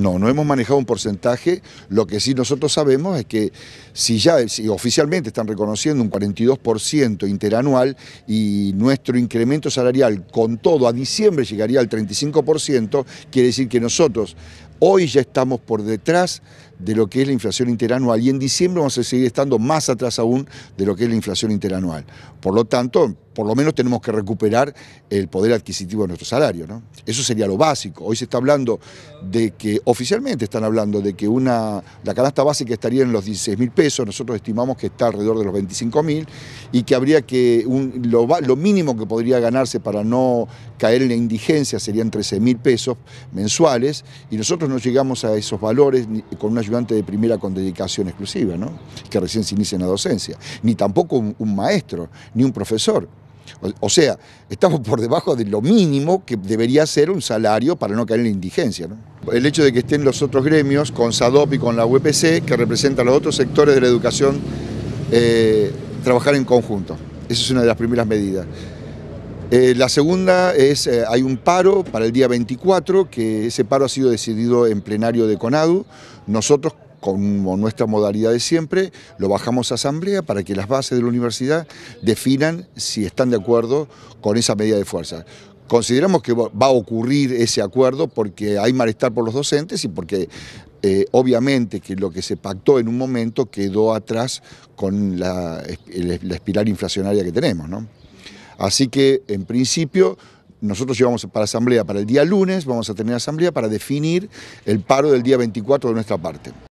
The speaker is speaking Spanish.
No, no hemos manejado un porcentaje. Lo que sí nosotros sabemos es que si ya si oficialmente están reconociendo un 42% interanual y nuestro incremento salarial con todo a diciembre llegaría al 35%, quiere decir que nosotros hoy ya estamos por detrás de lo que es la inflación interanual y en diciembre vamos a seguir estando más atrás aún de lo que es la inflación interanual. Por lo tanto, por lo menos tenemos que recuperar el poder adquisitivo de nuestro salario. Eso sería lo básico. Hoy se está hablando de que, oficialmente están hablando de que una, la canasta básica estaría en los 16 mil pesos, nosotros estimamos que está alrededor de los 25 mil y que habría que, lo, mínimo que podría ganarse para no caer en la indigencia serían 13 mil pesos mensuales y nosotros no llegamos a esos valores con un ayudante de primera con dedicación exclusiva, que recién se inicia en la docencia, ni tampoco un maestro, ni un profesor. O, sea, estamos por debajo de lo mínimo que debería ser un salario para no caer en la indigencia. El hecho de que estén los otros gremios, con SADOP y con la UPC, que representan los otros sectores de la educación, eh, trabajar en conjunto. Esa es una de las primeras medidas. Eh, la segunda es, eh, hay un paro para el día 24, que ese paro ha sido decidido en plenario de CONADU. Nosotros como nuestra modalidad de siempre, lo bajamos a asamblea para que las bases de la universidad definan si están de acuerdo con esa medida de fuerza. Consideramos que va a ocurrir ese acuerdo porque hay malestar por los docentes y porque eh, obviamente que lo que se pactó en un momento quedó atrás con la, espiral inflacionaria que tenemos. Así que, en principio, nosotros llevamos para asamblea para el día lunes, vamos a tener asamblea para definir el paro del día 24 de nuestra parte.